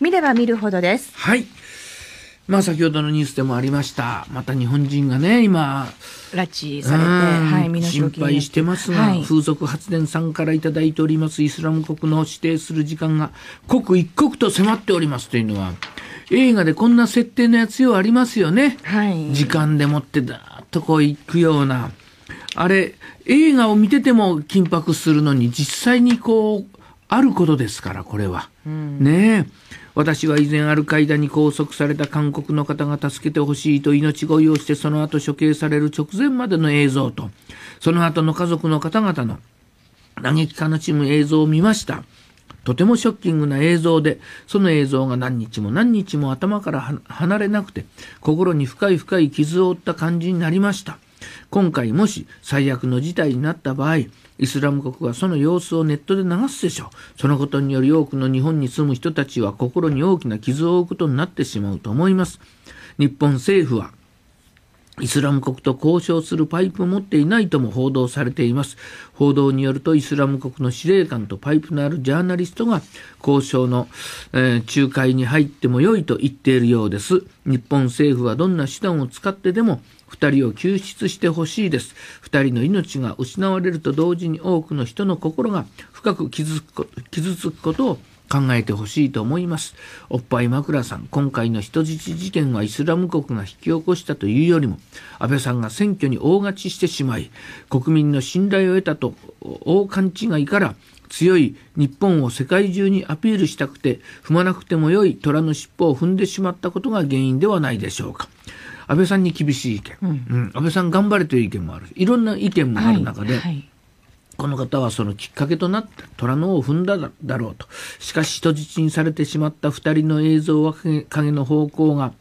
見れば見るほどです。はい。まあ先ほどのニュースでもありました。また日本人がね、今、拉致されて、はい、心配してますが、はい、風俗発電さんからいただいておりますイスラム国の指定する時間が刻一刻と迫っておりますというのは、映画でこんな設定のやつよありますよね。はい、時間でもってだーっとこう行くような。あれ、映画を見てても緊迫するのに実際にこう、あることですから、これは。うん、ねえ。私は以前ある階段に拘束された韓国の方が助けてほしいと命乞いをしてその後処刑される直前までの映像とその後の家族の方々の嘆き悲しむ映像を見ました。とてもショッキングな映像で、その映像が何日も何日も頭から離れなくて、心に深い深い傷を負った感じになりました。今回もし最悪の事態になった場合、イスラム国はその様子をネットで流すでしょう。そのことにより多くの日本に住む人たちは心に大きな傷を負うことになってしまうと思います。日本政府はイスラム国と交渉するパイプを持っていないとも報道されています。報道によると、イスラム国の司令官とパイプのあるジャーナリストが交渉の、えー、仲介に入っても良いと言っているようです。日本政府はどんな手段を使ってでも2人を救出してほしいです。2人の命が失われると同時に多くの人の心が深く傷つくことを考えてほしいと思います。おっぱい枕さん、今回の人質事件はイスラム国が引き起こしたというよりも、安倍さんが選挙に大勝ちしてしまい、国民の信頼を得たと大勘違いから強い日本を世界中にアピールしたくて踏まなくても良い虎の尻尾を踏んでしまったことが原因ではないでしょうか安倍さんに厳しい意見、うん、うん、安倍さん頑張れという意見もあるいろんな意見もある中で、はいはい、この方はそのきっかけとなった虎の尾を踏んだだろうと。しかし人質にされてしまった2人の映像は影の方向が、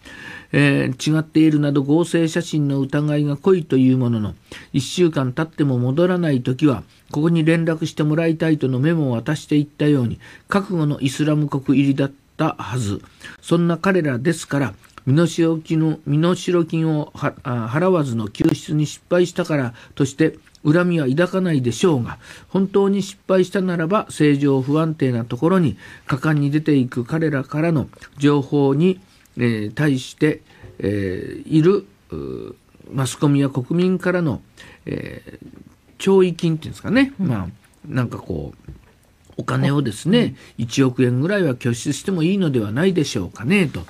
えー、違っているなど合成写真の疑いが濃いというものの、1週間経っても戻らない時は、ここに連絡してもらいたいとのメモを渡していったように、覚悟のイスラム国入りだったはず。そんな彼らですから、身代金の身代金を払わずの救出に失敗したからとして恨みは抱かないでしょうが、本当に失敗したならば、正常不安定なところに、果敢に出ていく彼らからの情報に、えー、対して、えー、いる、マスコミや国民からの、えー、懲役金っていうんですかね、うん、まあ、なんかこう、お金をですね、1億円ぐらいは拠出してもいいのではないでしょうかね、と。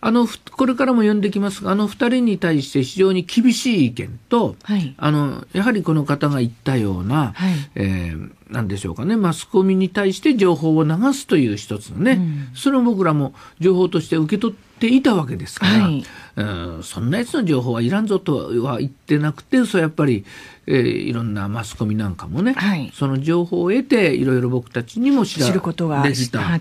あのこれからも呼んできますがあの2人に対して非常に厳しい意見と、はい、あのやはりこの方が言ったような、はいえー、なんでしょうかねマスコミに対して情報を流すという一つのね、うん、それを僕らも情報として受け取ってていたわけですから、はい、うん、そんなやつの情報はいらんぞとは言ってなくてそうやっぱり、えー、いろんなマスコミなんかもね、はい、その情報を得ていろいろ僕たちにも知ら知ることができたは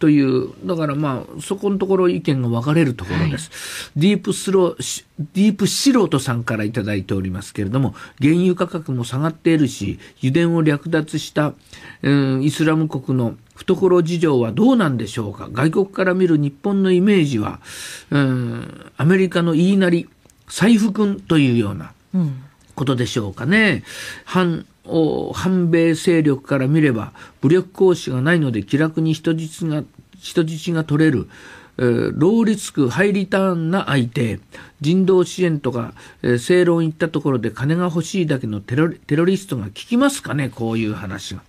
という、だからまあそこのところ意見が分かれるところです。ディープスローディープ素人さんから頂いておりますけれども、原油価格も下がっているし、油田を略奪した、うん、イスラム国の懐事情はどうなんでしょうか外国から見る日本のイメージは、うん、アメリカの言いなり、財布君というようなことでしょうかね。反反米勢力から見れば、武力行使がないので気楽に人質が、人質が取れる。えー、ローリスク、ハイリターンな相手、人道支援とか、えー、正論言ったところで金が欲しいだけのテロテロリストが聞きますかね、こういう話が。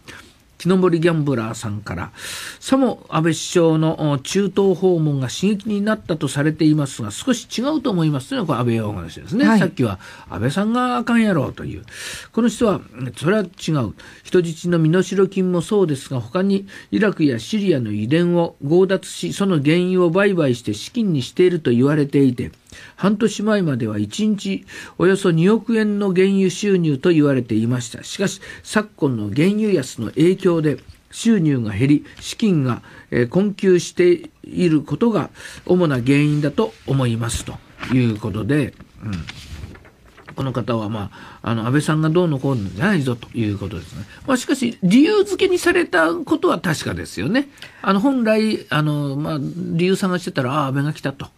木登りギャンブラーさんから、さも安倍首相の中東訪問が刺激になったとされていますが、少し違うと思いますというのはこれ安倍お話ですね、はい、さっきは安倍さんがあかんやろうという、この人は、それは違う、人質の身代金もそうですが、他にイラクやシリアの遺伝を強奪し、その原因を売買して資金にしていると言われていて、半年前までは1日およそ2億円の原油収入と言われていました。しかし、昨今の原油安の影響で、収入が減り、資金が困窮していることが主な原因だと思いますということで、うん、この方は、まあ、あの安倍さんがどうのこうのじゃないぞということですね。まあ、しかし、理由付けにされたことは確かですよね。あの本来あの、まあ、理由探してたら、ああ、安倍が来たと。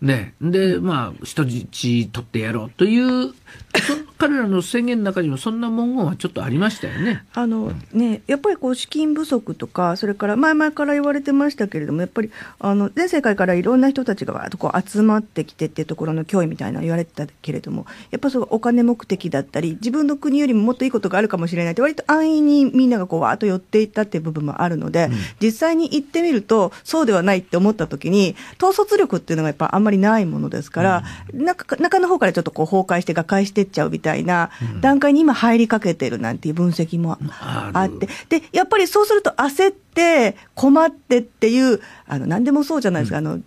ね、で、まあ、人質取ってやろうという 彼らの宣言の中にもそんな文言はちょっとありましたよね。あのねやっぱりこう資金不足とかそれから前々から言われてましたけれどもやっぱりあの全世界からいろんな人たちがわーっとこう集まってきてっていうところの脅威みたいなの言われてたけれどもやっぱそうお金目的だったり自分の国よりももっといいことがあるかもしれないって割と安易にみんながこうわーっと寄っていったっていう部分もあるので、うん、実際に行ってみるとそうではないって思った時に統率力っていうのがやっぱあんまりないものですから、うん、中中の方からちょっとこう崩壊してがか壊してっちゃうみたいな段階に今入りかけてるなんていう分析もあって、で、やっぱりそうすると焦って困ってっていう、あの、何でもそうじゃないですか、あの、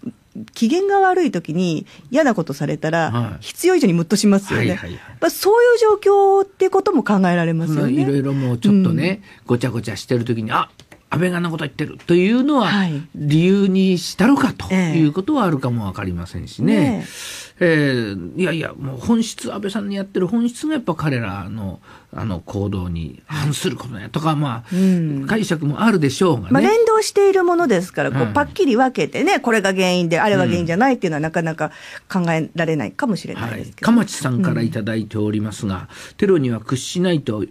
機嫌が悪い時に嫌なことされたら、必要以上にムッとしますよね、はいはいそういう状況っていうことも考えられますよね。いろいろもうちょっとね、ごちゃごちゃしてる時にあ安倍がなこと言ってるというのは理由にしたのかということはあるかも分かりませんしね。えー、えー、いやいや、もう本質、安倍さんにやってる本質がやっぱ彼らのあの行動に反することねとか、まあ、解釈もあるでしょうがね。まあ、連動しているものですから、こうパッキリ分けてね、うん、これが原因で、あれが原因じゃないっていうのはなかなか考えられないかもしれないですけど。はい、さんから頂いておりますが、うん、テロには屈しないと、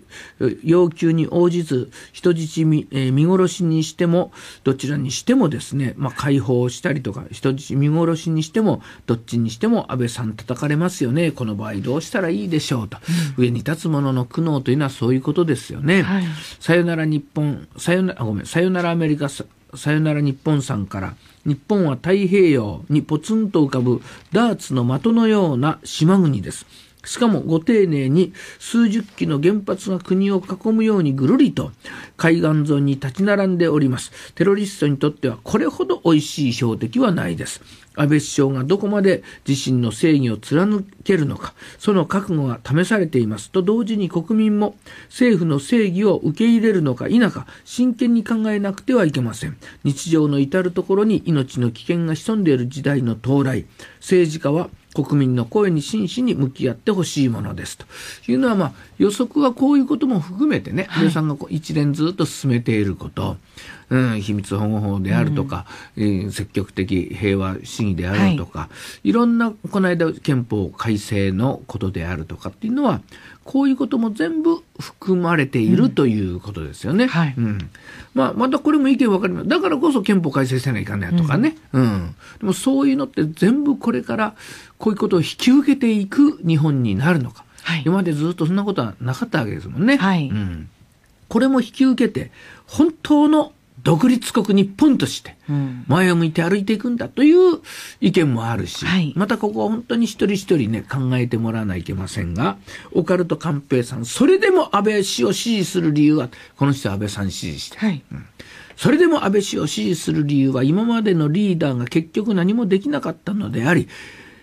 要求に応じず、人質見,、えー、見殺しにしても、どちらにしてもですね、まあ、解放したりとか、人質見殺しにしても、どっちにしても安倍さん叩かれますよね、この場合どうしたらいいでしょうと。上に立つ者の苦悩能というのはそういうことですよね。さよなら日本さよなら、ごめんさよならアメリカさよなら日本さんから日本は太平洋にポツンと浮かぶダーツの的のような島国です。しかもご丁寧に数十基の原発が国を囲むようにぐるりと海岸沿いに立ち並んでおります。テロリストにとってはこれほど美味しい標的はないです。安倍首相がどこまで自身の正義を貫けるのか、その覚悟が試されていますと同時に国民も政府の正義を受け入れるのか否か真剣に考えなくてはいけません。日常の至るところに命の危険が潜んでいる時代の到来、政治家は国民の声に真摯に向き合ってほしいものですというのは、まあ、予測はこういうことも含めてね、安倍さんが一連ずっと進めていること、うん、秘密保護法であるとか、うん、積極的平和主義であるとか、はい、いろんなこの間憲法改正のことであるとかっていうのはこういうことも全部含まれているということですよね。うん、はい、うん、まあ、またこれも意見分かります。だからこそ憲法改正せないかんねとかね、うん、うん。でもそういうのって全部これからこういうことを引き受けていく日本になるのか。はい、今までずっとそんなことはなかったわけですもんね。はい、うん、これも引き受けて本当の独立国日本として前を向いて歩いていくんだという意見もあるし、はい、またここは本当に一人一人ね考えてもらわないといけませんがオカルト寛平さんそれでも安倍氏を支持する理由はこの人は安倍さん支持して、はい、うん、それでも安倍氏を支持する理由は今までのリーダーが結局何もできなかったのであり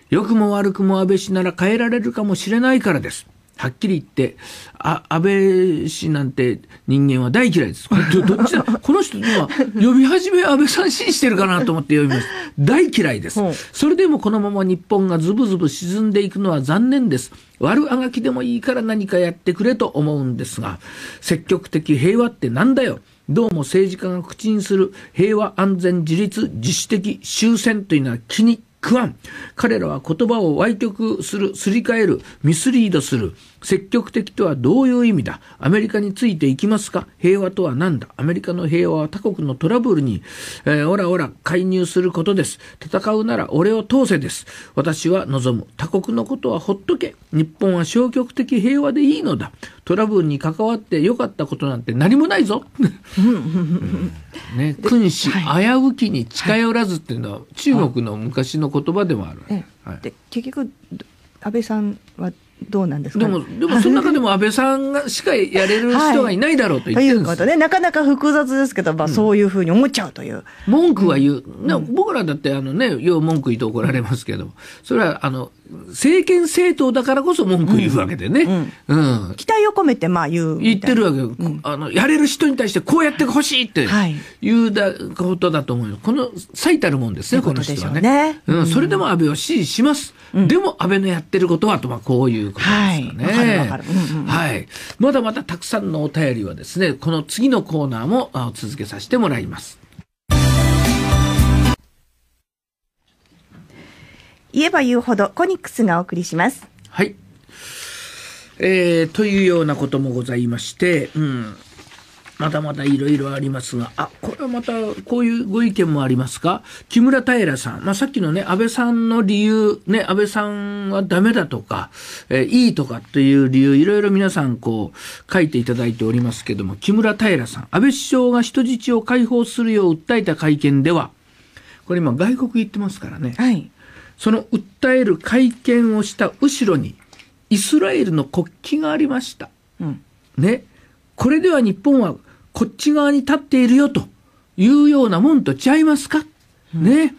良くも悪くも安倍氏なら変えられるかもしれないからです。はっきり言って、あ安倍氏なんて人間は大嫌いです。こどっちだ この人には読み始め安倍さん信じてるかなと思って読みました。大嫌いです。それでもこのまま日本がずぶずぶ沈んでいくのは残念です。悪あがきでもいいから何かやってくれと思うんですが、積極的平和ってなんだよ。どうも政治家が口にする平和安全自立自主的終戦というのは気に食わん。彼らは言葉を歪曲する、すり替える、ミスリードする。積極的とはどういう意味だアメリカについていきますか平和とは何だアメリカの平和は他国のトラブルに、えー、おらおら介入することです。戦うなら俺を通せです。私は望む。他国のことはほっとけ。日本は消極的平和でいいのだ。トラブルに関わって良かったことなんて何もないぞ。ね、君子、危うきに近寄らずっていうのは中国の昔の言葉でもある。はい、で結局安倍さんはどうなんですか、ね、でも、でもその中でも 安倍さんがしかやれる人はいないだろうと言ってるんです、はい、ということね、なかなか複雑ですけど、まあ、そういうふうに思っちゃうという。うん、文句は言う。うん、僕らだって、あのね、よう文句言って怒られますけど、それは、あの、政権政党だからこそ文句言うわけでね、うん、うん、期待を込めてまあ言う言ってるわけ、うん、あのやれる人に対してこうやってほしいっていうだ、はい、ことだと思うこの最たるもんですね、この人はね、ね、うん、それでも安倍を支持します、うん、でも安倍のやってることはと、まあ、こういうことですよね。はい、まだまだたくさんのお便りはですね、この次のコーナーも続けさせてもらいます。言えば言うほどコニックスがお送りします。はい。えー、というようなこともございまして、うん。まだまだいろいろありますが、あ、これはまた、こういうご意見もありますか木村平さん。まあ、さっきのね、安倍さんの理由、ね、安倍さんはダメだとか、えー、いいとかという理由、いろいろ皆さんこう、書いていただいておりますけども、木村平さん。安倍首相が人質を解放するよう訴えた会見では、これ今外国行ってますからね。はい。その訴える会見をした後ろに、イスラエルの国旗がありました。うん、ね。これでは日本はこっち側に立っているよというようなもんとちゃいますか、うん、ね。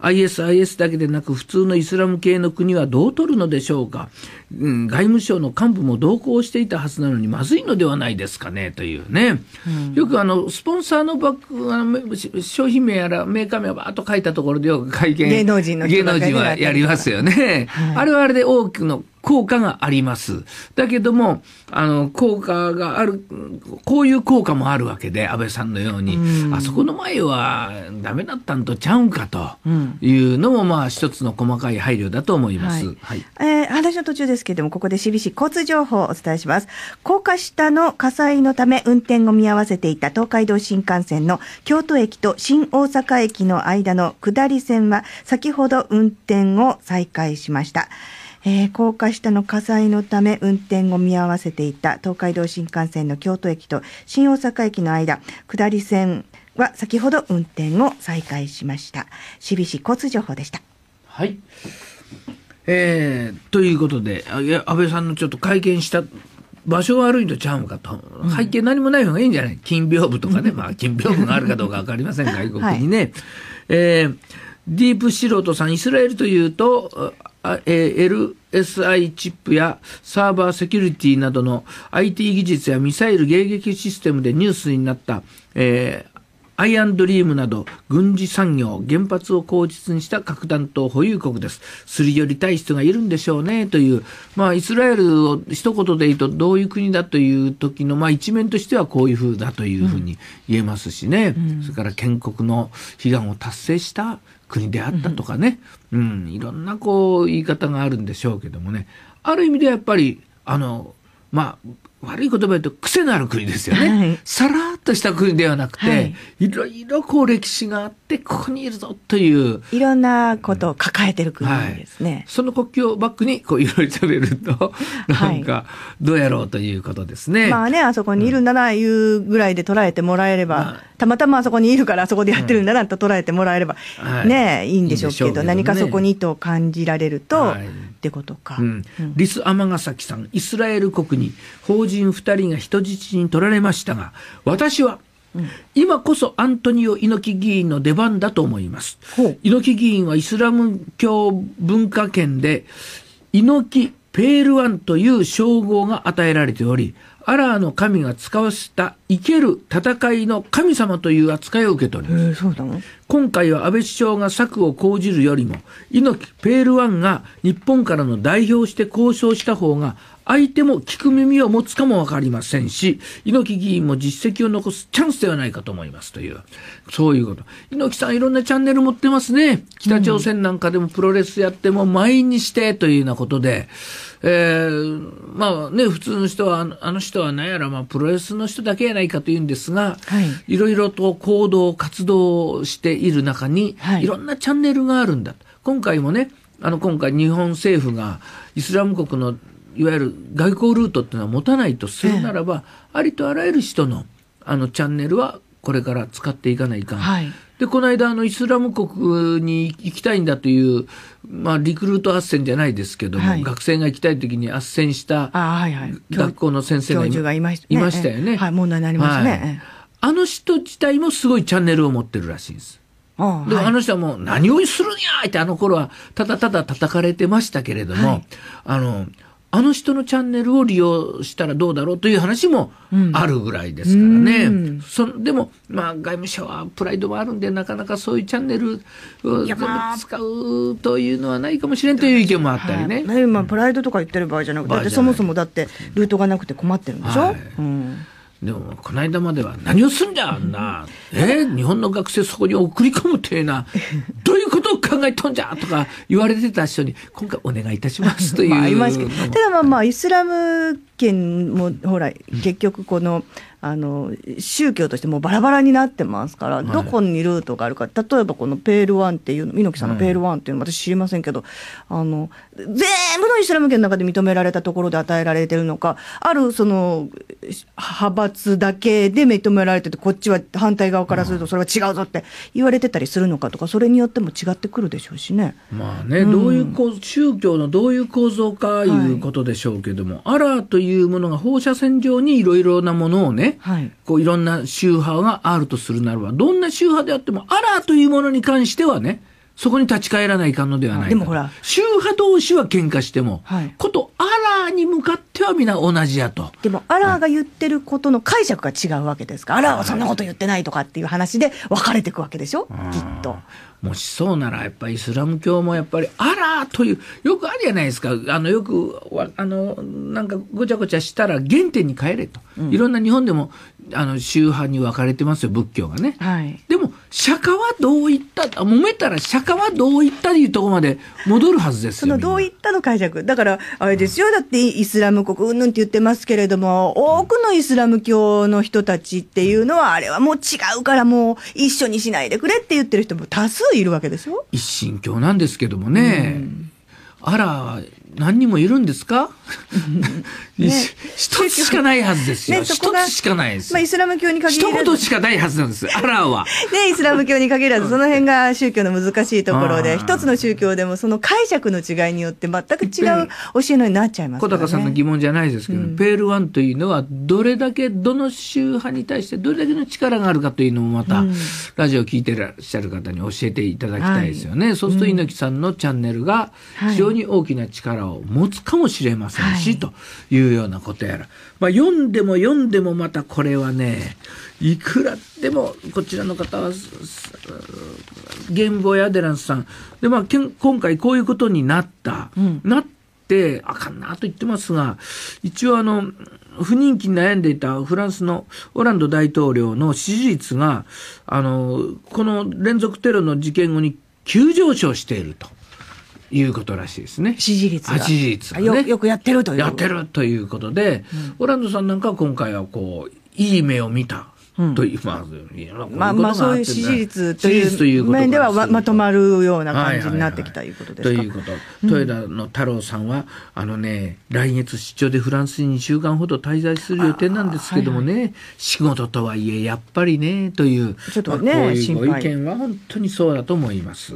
ISIS だけでなく普通のイスラム系の国はどう取るのでしょうか、うん、外務省の幹部も同行していたはずなのにまずいのではないですかねというね、うん、よくあのスポンサーのバック商品名やらメーカー名をばーっと書いたところでよく会見芸能人の芸能人はやりますよね、はい、あれはあれで多くの効果があります。だけども、あの、効果がある、こういう効果もあるわけで、安倍さんのように、うん、あそこの前はダメだったんとちゃうんかというのも、まあ、一つの細かい配慮だと思います。はいはい、えー、話の途中ですけれども、ここでしびし交通情報をお伝えします。高架下の火災のため運転を見合わせていた東海道新幹線の京都駅と新大阪駅の間の下り線は、先ほど運転を再開しました。えー、高架下の火災のため運転を見合わせていた東海道新幹線の京都駅と新大阪駅の間、下り線は先ほど運転を再開しました。しびし交通情報でした。はい。えー、ということで、安倍さんのちょっと会見した場所悪いとちゃうかと、背景何もない方がいいんじゃない、金屏風とかね、まあ、金屏風があるかどうか分かりません、外国にね。はい、えー、ディープ素人さん、イスラエルというと、LSI チップやサーバーセキュリティなどの IT 技術やミサイル迎撃システムでニュースになった、えー、アイアンドリームなど軍事産業、原発を口実にした核弾頭保有国です。すり寄りたい人がいるんでしょうねという、まあ、イスラエルを一言で言うとどういう国だという時の、まあ、一面としてはこういうふうだというふうに言えますしね、うん、それから建国の悲願を達成した国であったとかね、うん、いろんなこう言い方があるんでしょうけどもね、ある意味でやっぱり、あの、まあ、悪い言葉言うと癖のある国ですよね、さらっとした国ではなくて、はい、いろいろこう歴史があってここにいるぞといういろんなことを抱えてる国ですね、はい、その国境をバックにこういろいろ喋ると なんかどうやろうということですね、はい、まあねあそこにいるんだないうぐらいで捉えてもらえれば、うん、たまたまあそこにいるからあそこでやってるんだなと捉えてもらえれば、ねいいんでしょうけど、ね、何かそこに意図を感じられると、ってことか、うんうん、リス天ヶ崎さんイスラエル国に法人2人が人質に取られましたが、私は、今こそアントニオ猪木議員の出番だと思います。猪木議員はイスラム教文化圏で、猪木ペールワンという称号が与えられており、アラーの神が使わせた生ける戦いの神様という扱いを受けております。今回は安倍首相が策を講じるよりも、猪木ペールワンが日本からの代表して交渉した方が、相手も聞く耳を持つかもわかりませんし、猪木議員も実績を残すチャンスではないかと思いますという、そういうこと。猪木さんいろんなチャンネル持ってますね。北朝鮮なんかでもプロレスやっても満員にしてというようなことで、うんえー、まあね、普通の人は、あの人は何やら、まあ、プロレスの人だけやないかというんですが、はい、いろいろと行動、活動している中に、はい、いろんなチャンネルがあるんだ。今回もね、あの、今回日本政府が、イスラム国の、いわゆる外交ルートっていうのは持たないとするならば、えー、ありとあらゆる人の、あの、チャンネルはこれから使っていかないかん、はい、で、この間、あの、イスラム国に行きたいんだという、まあ、リクルート斡旋じゃないですけども、はい、学生が行きたい時に斡旋した学校の先生が,、いい、ましたよねしたよね、はい、問題になりますね、はいあの人自体もすごいチャンネルを持ってるらしいんです。あで、あの人はもう何をするんやってあの頃はただただ叩かれてましたけれども、はい、あの、あの人のチャンネルを利用したらどうだろうという話もあるぐらいですからね。うんでも、まあ、外務省はプライドもあるんで、なかなかそういうチャンネルを使うというのはないかもしれんという意見もあったりね。はい、まあ、プライドとか言ってる場合じゃなくて、てそもそもだってルートがなくて困ってるんでしょ、はいうんでもこの間までは何をすんじゃあんな、えー、日本の学生そこに送り込むっていうなどういうこと考えとんじゃとか言われてた人に、今回お願いいたしますという。まあ、ますけど。ただまあまあ、イスラム圏も、ほら、結局この、あの宗教としてもバラバラになってますから、どこにルートがあるか、はい、例えばこのペールワンっていう猪木さんのペールワンっていうの私知りませんけど、はい、あの全部のイスラム圏の中で認められたところで与えられてるのか、あるその派閥だけで認められてて、こっちは反対側からするとそれは違うぞって言われてたりするのかとか、それによっても違ってくるでしょうしね。まあね、うん、どういう構宗教のどういう構造かいうことでしょうけども、はい、アラーというものが放射線上にいろいろなものをね、はい、こういろんな宗派があるとするならば、どんな宗派であっても、アラーというものに関してはね、そこに立ち返らないかんのではないか。でもほら。宗派同士は喧嘩しても、はい、ことアラーに向かっては皆同じやと。でもアラーが言ってることの解釈が違うわけですから、はい、アラーはそんなこと言ってないとかっていう話で分かれていくわけでしょ、きっと。もしそうなら、やっぱりイスラム教もやっぱり、アラーという、よくあるじゃないですか、あのよく、あのなんかごちゃごちゃしたら原点に帰れと、うん、いろんな日本でもあの宗派に分かれてますよ、仏教がね。はい、でも釈迦はどういった揉めたら釈迦はどういったというところまで戻るはずですそのどういったの解釈だからあれですよだってイスラム国うんぬんって言ってますけれども多くのイスラム教の人たちっていうのはあれはもう違うからもう一緒にしないでくれって言ってる人も多数いるわけですよ一神教なんですけどもね、うん、あら何人もいるんですか、一つしかないはずですよ。ね、一つしかないです。まあ、イスラム教に限らず。一言しかないはずなんです。アラーは。ね、イスラム教に限らず、その辺が宗教の難しいところで、一つの宗教でもその解釈の違いによって全く違う教えのになっちゃいます、ね、小高さんの疑問じゃないですけど、うん、ペールワンというのは、どれだけ、どの宗派に対してどれだけの力があるかというのもまた、うん、ラジオを聞いてらっしゃる方に教えていただきたいですよね。はい、そうすると、猪木さんのチャンネルが非常に大きな力をを持つかもしれませんし、はい、というようなことやら、まあ、読んでも読んでもまたこれはねいくらでもこちらの方は原房やアデランスさんで、まあ、今回こういうことになった、うん、なってあかんなと言ってますが一応あの不人気に悩んでいたフランスのオランド大統領の支持率があのこの連続テロの事件後に急上昇していると。いうことらしいですね。支持率が。支持率、ね、よ。よくやってるという。やってるということで、うん、オランドさんなんかは今回はこう、いい目を見た。という、まあ、まあ、まあ、そういう支持率という面ではまとまるような感じになってきたということですか。ということ。豊田の太郎さんは、あのね、来月出張でフランスに2週間ほど滞在する予定なんですけどもね、仕事とはいえ、やっぱりね、という、ちょっとね、こういうご意見は本当にそうだと思います。